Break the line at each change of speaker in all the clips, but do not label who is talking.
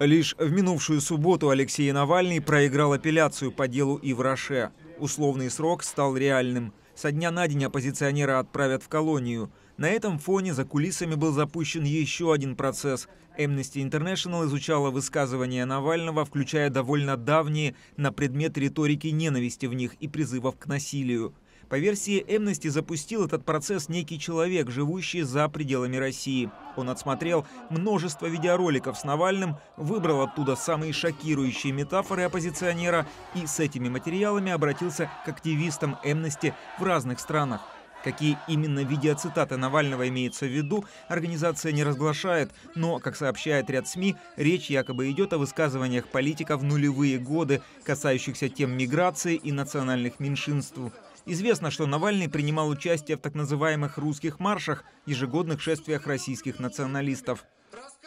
Лишь в минувшую субботу Алексей Навальный проиграл апелляцию по делу Ивраше. Условный срок стал реальным. Со дня на день оппозиционера отправят в колонию. На этом фоне за кулисами был запущен еще один процесс. Amnesty International изучала высказывания Навального, включая довольно давние, на предмет риторики ненависти в них и призывов к насилию. По версии Amnesty запустил этот процесс некий человек, живущий за пределами России. Он отсмотрел множество видеороликов с Навальным, выбрал оттуда самые шокирующие метафоры оппозиционера и с этими материалами обратился к активистам Amnesty в разных странах. Какие именно видеоцитаты Навального имеются в виду, организация не разглашает, но, как сообщает ряд СМИ, речь якобы идет о высказываниях политика в нулевые годы, касающихся тем миграции и национальных меньшинств. Известно, что Навальный принимал участие в так называемых «русских маршах» – ежегодных шествиях российских националистов.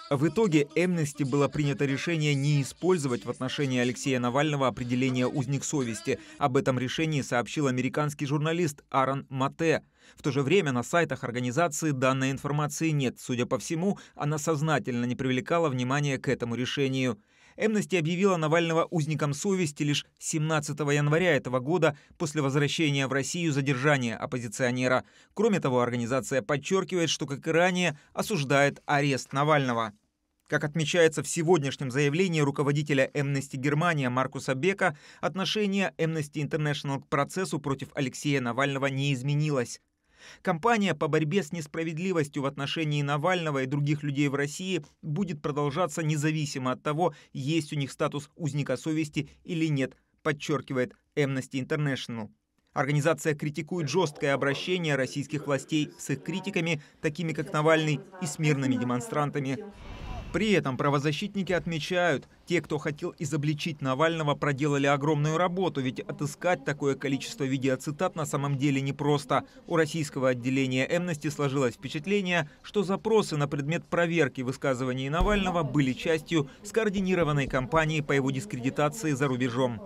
В итоге Эмнести было принято решение не использовать в отношении Алексея Навального определение «узник совести». Об этом решении сообщил американский журналист Аарон Мате – в то же время на сайтах организации данной информации нет. Судя по всему, она сознательно не привлекала внимания к этому решению. Эмнести объявила Навального узником совести лишь 17 января этого года после возвращения в Россию задержания оппозиционера. Кроме того, организация подчеркивает, что, как и ранее, осуждает арест Навального. Как отмечается в сегодняшнем заявлении руководителя Amnesty Германия Маркуса Бека, отношение Amnesty International к процессу против Алексея Навального не изменилось. Кампания по борьбе с несправедливостью в отношении Навального и других людей в России будет продолжаться независимо от того, есть у них статус узника совести или нет, подчеркивает Amnesty International. Организация критикует жесткое обращение российских властей с их критиками, такими как Навальный, и с мирными демонстрантами. При этом правозащитники отмечают, те, кто хотел изобличить Навального, проделали огромную работу, ведь отыскать такое количество видеоцитат на самом деле непросто. У российского отделения Эмности сложилось впечатление, что запросы на предмет проверки высказываний Навального были частью скоординированной кампании по его дискредитации за рубежом.